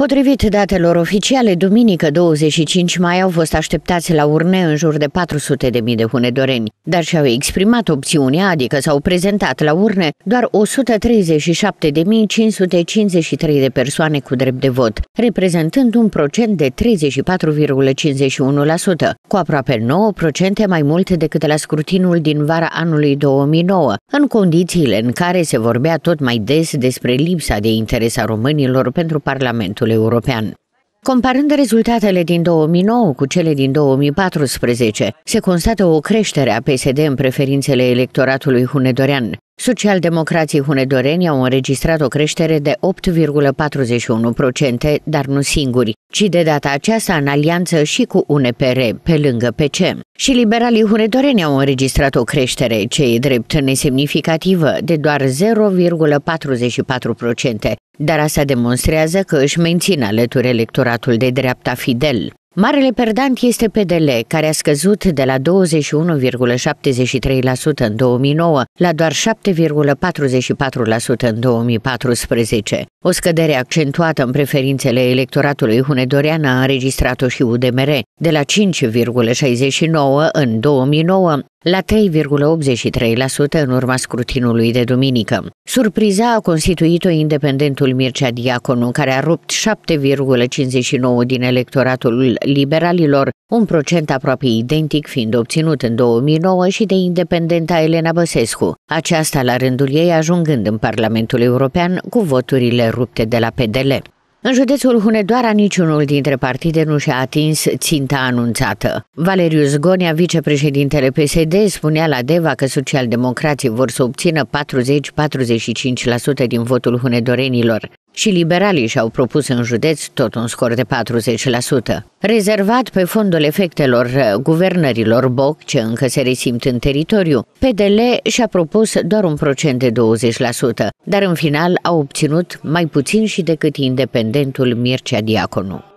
Potrivit datelor oficiale, duminică 25 mai au fost așteptați la urne în jur de 400 de mii de hunedoreni, dar și-au exprimat opțiunea, adică s-au prezentat la urne doar 137.553 de persoane cu drept de vot, reprezentând un procent de 34,51%, cu aproape 9% mai mult decât la scrutinul din vara anului 2009, în condițiile în care se vorbea tot mai des despre lipsa de interes a românilor pentru Parlamentul Parlamentul European. Comparând rezultatele din 2009 cu cele din 2014, se constată o creștere a PSD în preferințele electoratului hunedorean. Socialdemocrații hunedoreni au înregistrat o creștere de 8,41%, dar nu singuri, ci de data aceasta în alianță și cu UNPR, pe lângă PCM. Și liberalii hunedoreni au înregistrat o creștere, ce e drept nesemnificativă, de doar 0,44%, dar asta demonstrează că își mențin alături electoratul de dreapta fidel. Marele perdant este PDL, care a scăzut de la 21,73% în 2009 la doar 7,44% în 2014. O scădere accentuată în preferințele electoratului hunedorean a înregistrat-o și UDMR, de la 5,69 în 2009 la 3,83% în urma scrutinului de duminică. Surpriza a constituit-o independentul Mircea Diaconu, care a rupt 7,59 din electoratul liberalilor, un procent aproape identic fiind obținut în 2009 și de independenta Elena Băsescu, aceasta la rândul ei ajungând în Parlamentul European cu voturile rupte de la PDL. În județul Hunedoara niciunul dintre partide nu și-a atins ținta anunțată. Valeriu Zgonea, vicepreședintele PSD, spunea la DEVA că socialdemocrații vor să obțină 40-45% din votul hunedorenilor și liberalii și-au propus în județ tot un scor de 40%. Rezervat pe fondul efectelor uh, guvernărilor Boc, ce încă se resimt în teritoriu, PDL și-a propus doar un procent de 20%, dar în final a obținut mai puțin și decât independentul Mircea Diaconu.